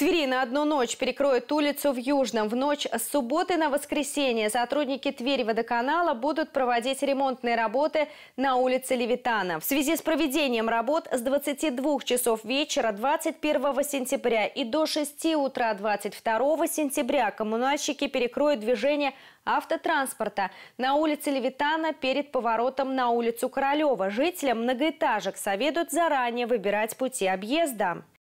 Твери на одну ночь перекроют улицу в Южном. В ночь с субботы на воскресенье сотрудники Твери водоканала будут проводить ремонтные работы на улице Левитана. В связи с проведением работ с 22 часов вечера 21 сентября и до 6 утра 22 сентября коммунальщики перекроют движение автотранспорта на улице Левитана перед поворотом на улицу Королева. Жителям многоэтажек советуют заранее выбирать пути объезда.